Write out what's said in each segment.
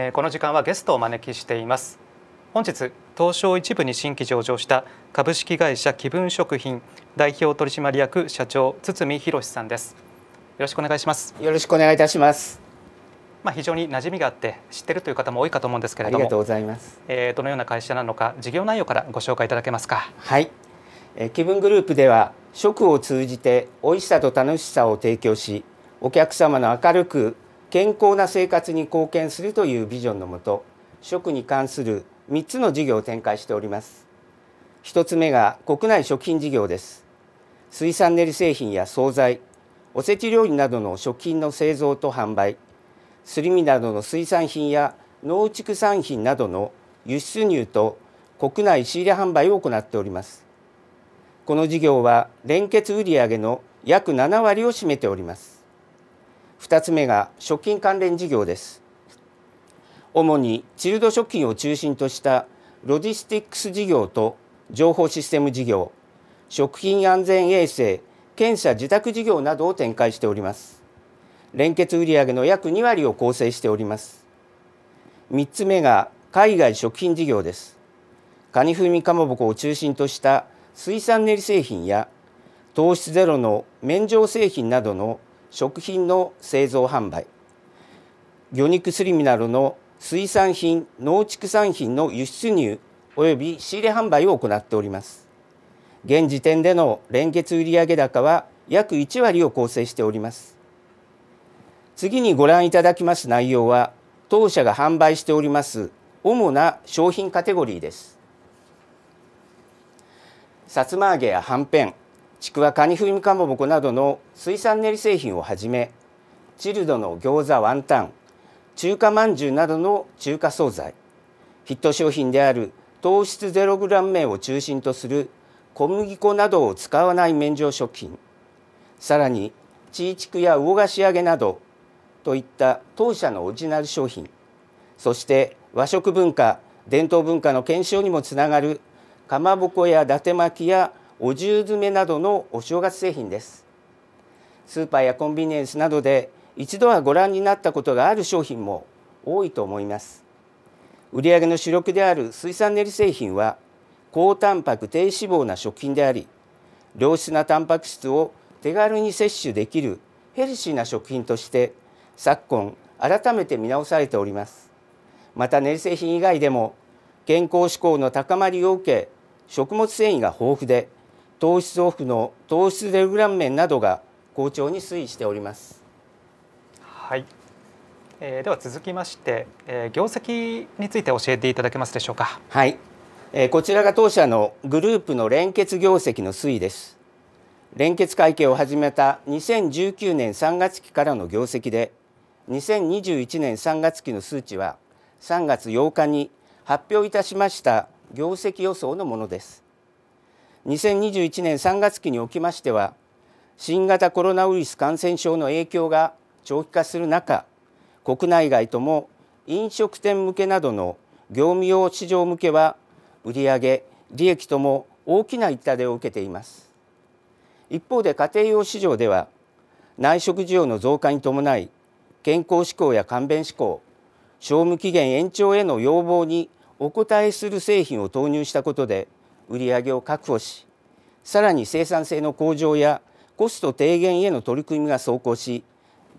えー、この時間はゲストをお招きしています本日東証一部に新規上場した株式会社気分食品代表取締役社長堤博さんですよろしくお願いしますよろしくお願いいたしますまあ、非常に馴染みがあって知ってるという方も多いかと思うんですけれどもありがとうございます、えー、どのような会社なのか事業内容からご紹介いただけますかはい、えー、気分グループでは食を通じて美味しさと楽しさを提供しお客様の明るく健康な生活に貢献するというビジョンのもと食に関する3つの事業を展開しております1つ目が国内食品事業です水産練り製品や惣菜おせち料理などの食品の製造と販売すり身などの水産品や農畜産品などの輸出入と国内仕入れ販売を行っておりますこの事業は連結売上の約7割を占めております2つ目が食品関連事業です主にチルド食品を中心としたロジスティックス事業と情報システム事業食品安全衛生検査受託事業などを展開しております連結売上の約2割を構成しております3つ目が海外食品事業ですカニ風味かまぼこを中心とした水産練り製品や糖質ゼロの免状製品などの食品の製造販売魚肉スリミナルの水産品農畜産品の輸出入及び仕入れ販売を行っております現時点での連結売上高は約1割を構成しております次にご覧いただきます内容は当社が販売しております主な商品カテゴリーですさつま揚げやはんぺんちくわカニ風味かまぼこなどの水産練り製品をはじめチルドの餃子ワンタン中華まんじゅうなどの中華惣菜ヒット商品である糖質ゼログラム麺を中心とする小麦粉などを使わない免状食品さらにチーチクや魚菓子揚げなどといった当社のオリジナル商品そして和食文化伝統文化の検証にもつながるかまぼこや伊達巻きやお重詰めなどのお正月製品ですスーパーやコンビニエンスなどで一度はご覧になったことがある商品も多いと思います売上の主力である水産練り製品は高タンパク低脂肪な食品であり良質なタンパク質を手軽に摂取できるヘルシーな食品として昨今改めて見直されておりますまた練り製品以外でも健康志向の高まりを受け食物繊維が豊富で糖質オフの糖質ゼログラム麺などが好調に推移しております。はい。えー、では続きまして、えー、業績について教えていただけますでしょうか。はい。えー、こちらが当社のグループの連結業績の推移です。連結会計を始めた2019年3月期からの業績で、2021年3月期の数値は3月8日に発表いたしました業績予想のものです。2021年3月期におきましては新型コロナウイルス感染症の影響が長期化する中国内外とも飲食店向けなどの業務用市場向けは売上利益とも大きな痛手を受けています一方で家庭用市場では内食需要の増加に伴い健康志向や勘弁志向賞味期限延長への要望にお応えする製品を投入したことで売上を確保しさらに生産性の向上やコスト低減への取り組みが走行し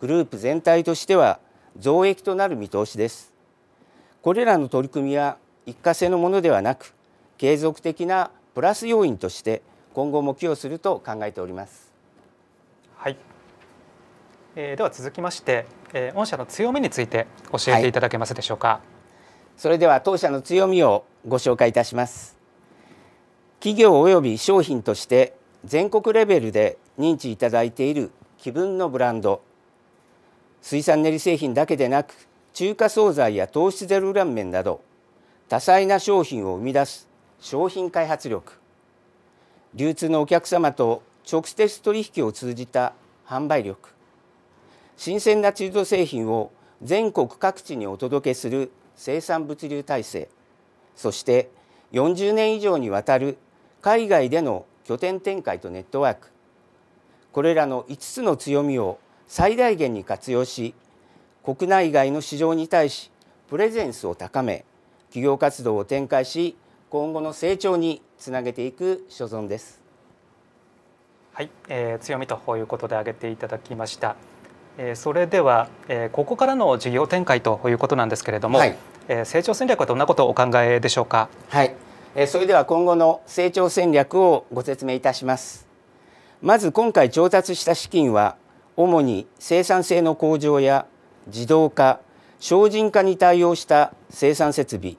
グループ全体としては増益となる見通しですこれらの取り組みは一過性のものではなく継続的なプラス要因として今後も寄与すると考えておりますはい、えー、では続きまして、えー、御社の強みについて教えていただけますでしょうか、はい、それでは当社の強みをご紹介いたします企業及び商品として全国レベルで認知いただいている気分のブランド水産練り製品だけでなく中華惣菜や糖質ゼロラーメンなど多彩な商品を生み出す商品開発力流通のお客様と直接取引を通じた販売力新鮮な中途製品を全国各地にお届けする生産物流体制そして40年以上にわたる海外での拠点展開とネットワークこれらの5つの強みを最大限に活用し国内外の市場に対しプレゼンスを高め企業活動を展開し今後の成長につなげていく所存です。はい、えー、強みということで挙げていただきました。えー、それでは、えー、ここからの事業展開ということなんですけれども、はい、えー、成長戦略はどんなことをお考えでしょうか。はい、それでは今後の成長戦略をご説明いたしますまず今回調達した資金は主に生産性の向上や自動化省人化に対応した生産設備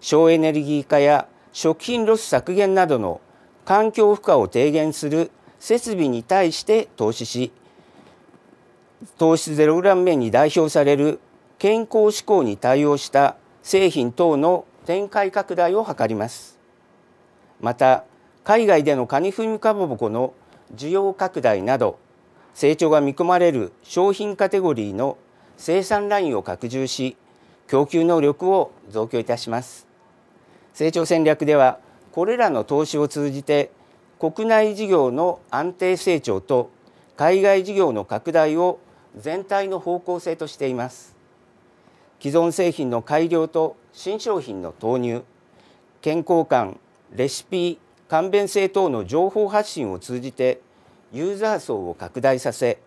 省エネルギー化や食品ロス削減などの環境負荷を低減する設備に対して投資し糖質ゼログラム面に代表される健康志向に対応した製品等の展開拡大を図りますまた海外でのカニフミカまボコの需要拡大など成長が見込まれる商品カテゴリーの生産ラインを拡充し供給能力を増強いたします成長戦略ではこれらの投資を通じて国内事業の安定成長と海外事業の拡大を全体の方向性としています既存製品の改良と新商品の投入健康観レシピ勘弁性等の情報発信を通じてユーザー層を拡大させ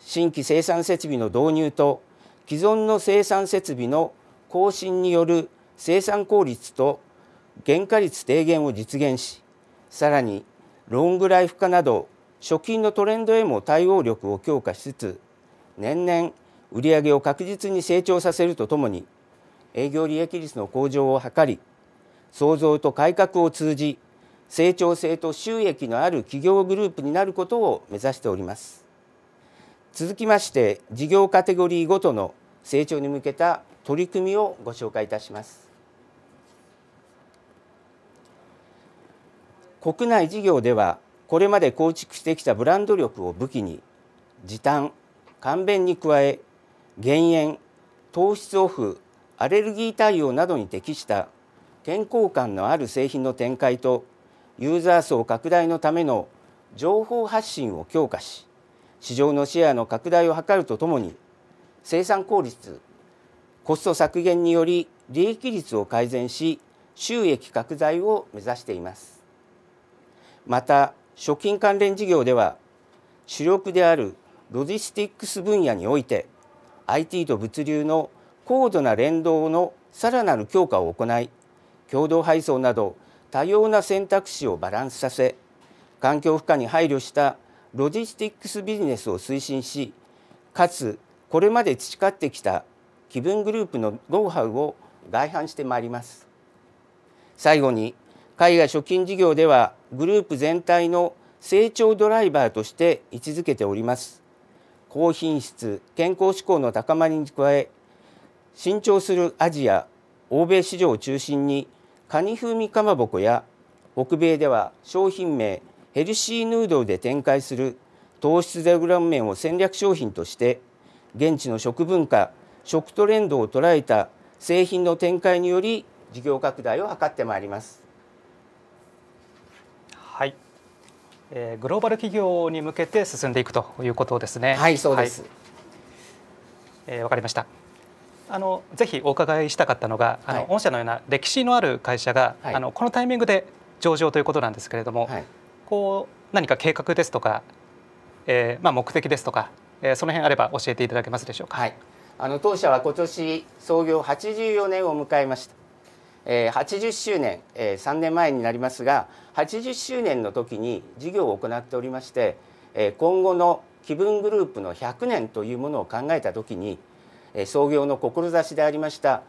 新規生産設備の導入と既存の生産設備の更新による生産効率と原価率低減を実現しさらにロングライフ化など食品のトレンドへも対応力を強化しつつ年々売上を確実に成長させるとともに営業利益率の向上を図り創造と改革を通じ成長性と収益のある企業グループになることを目指しております続きまして事業カテゴリーごとの成長に向けた取り組みをご紹介いたします国内事業ではこれまで構築してきたブランド力を武器に時短簡便に加え減塩糖質オフアレルギー対応などに適した健康感のある製品の展開とユーザー層拡大のための情報発信を強化し市場のシェアの拡大を図るとともに生産効率コスト削減により利益率を改善し収益拡大を目指していますまた食品関連事業では主力であるロジスティックス分野において IT と物流の高度な連動のさらなる強化を行い共同配送など多様な選択肢をバランスさせ環境負荷に配慮したロジスティックスビジネスを推進しかつこれまで培ってきた気分グループのノウハウを外販してまいります最後に海外貯金事業ではグループ全体の成長ドライバーとして位置づけております高品質健康志向の高まりに加え伸長するアジア欧米市場を中心にカニ風味かまぼこや北米では商品名ヘルシーヌードルで展開する糖質ゼログラム麺を戦略商品として現地の食文化食トレンドを捉えた製品の展開により事業拡大を図ってまいります。はい、えー、グローバル企業に向けて進んでいくということですね。はい、そうです。はい、えわ、ー、かりました。あのぜひお伺いしたかったのが、あの、はい、御社のような歴史のある会社が、はい、あのこのタイミングで上場ということなんですけれども、はい、こう何か計画ですとか、えー、まあ目的ですとか、えー、その辺あれば教えていただけますでしょうか。はい、あの当社は今年創業84年を迎えました。えー、80周年、えー、3年前になりますが、80周年の時に事業を行っておりまして、えー、今後の気分グループの100年というものを考えた時に創業の志でありました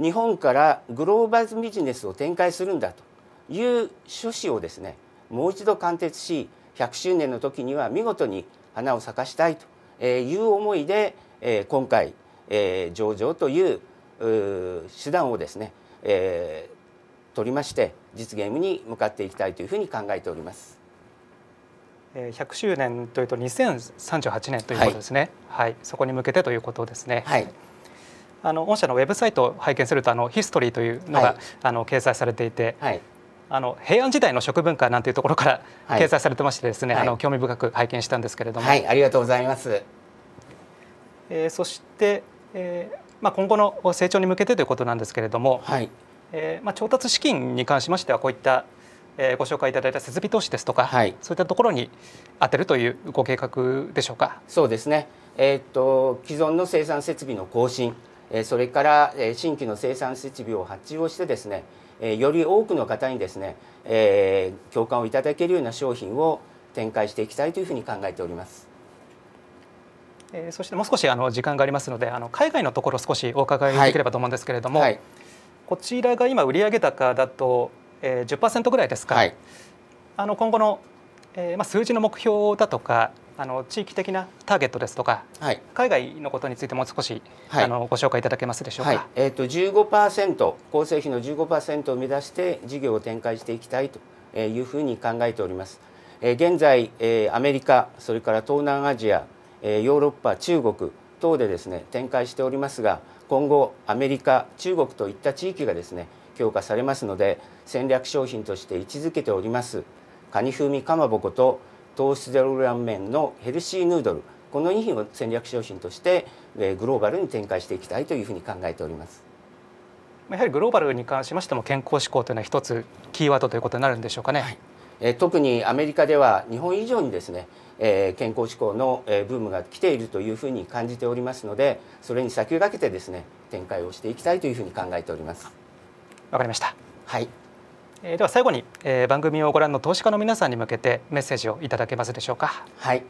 日本からグローバルビジネスを展開するんだという趣旨をですねもう一度貫徹し100周年の時には見事に花を咲かしたいという思いで今回上場という手段をですね取りまして実現に向かっていきたいというふうに考えております。100周年というと2038年ということですね、はい、はい、そこに向けてということですね。はい、あの御社のウェブサイトを拝見するとあのヒストリーというのが、はい、あの掲載されていて、あの平安時代の食文化なんていうところから掲載されてましてですね、あの興味深く拝見したんですけれども、ありがとうございます。えー、そして、えー、まあ今後の成長に向けてということなんですけれども、えー、まあ調達資金に関しましてはこういったえー、ご紹介いただいた設備投資ですとか、はい、そういったところに当てるというご計画でしょうか。そうですね、えー、っと既存の生産設備の更新、えそれから、え新規の生産設備を発注をしてですね、えより多くの方にですね、え共感をいただけるような商品を展開していきたいというふうに考えております。えそしてもう少しあの時間がありますのであの海外のところ少しお伺いできればと思うんですけれども、はいはい、こちらが今売上高だとえー、10%ぐらいですか、はい、あの今後の、えーまあ、数字の目標だとかあの地域的なターゲットですとか、はい、海外のことについてもう少し、はい、あのご紹介いただけますでしょうか、はい、えーと、と15%構成費の15%を目指して事業を展開していきたいというふうに考えております。えー、現在、えー、アメリカそれから東南アジア、えー、ヨーロッパ中国等でですね展開しておりますが今後アメリカ中国といった地域がですね強化されますので戦略商品として位置づけておりますカニ風味かまぼこと糖質ゼロラーメンのヘルシーヌードルこの2品を戦略商品としてグローバルに展開していきたいというふうに考えております。やはりグローバルに関しましても健康志向というのは一つキーワードということになるんでしょうかね。はいえ特にアメリカでは日本以上にですね、え健康志向の、えブームが来ているというふうに感じておりますのでそれに先駆けてですね展開をしていきたいというふうに考えております。わかりました。はい。えー、では最後に、えー、番組をご覧の投資家の皆さんに向けてメッセージをいただけますでしょうか。はい。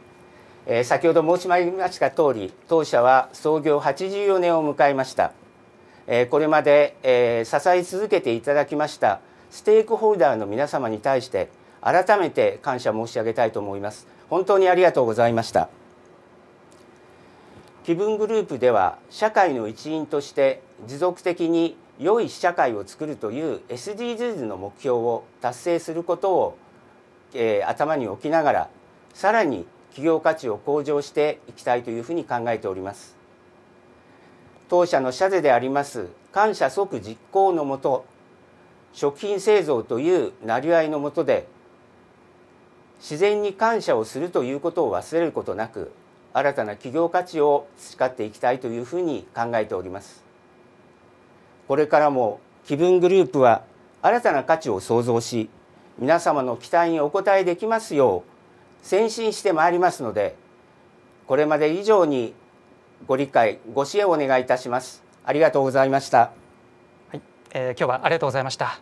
えー、先ほど申し上げました通り、当社は創業84年を迎えました。えー、これまで、えー、支え続けていただきましたステークホルダーの皆様に対して改めて感謝申し上げたいと思います。本当にありがとうございました。気分グループでは社会の一員として持続的に良い社会を作るという SDGs の目標を達成することを、えー、頭に置きながらさらに企業価値を向上していきたいというふうに考えております当社の社是であります感謝即実行のもと食品製造というなりわいのもとで自然に感謝をするということを忘れることなく新たな企業価値を培っていきたいというふうに考えておりますこれからも気分グループは新たな価値を創造し皆様の期待にお応えできますよう先進してまいりますのでこれまで以上にご理解ご支援をお願いいたしますありがとうございました、はいえー、今日はありがとうございました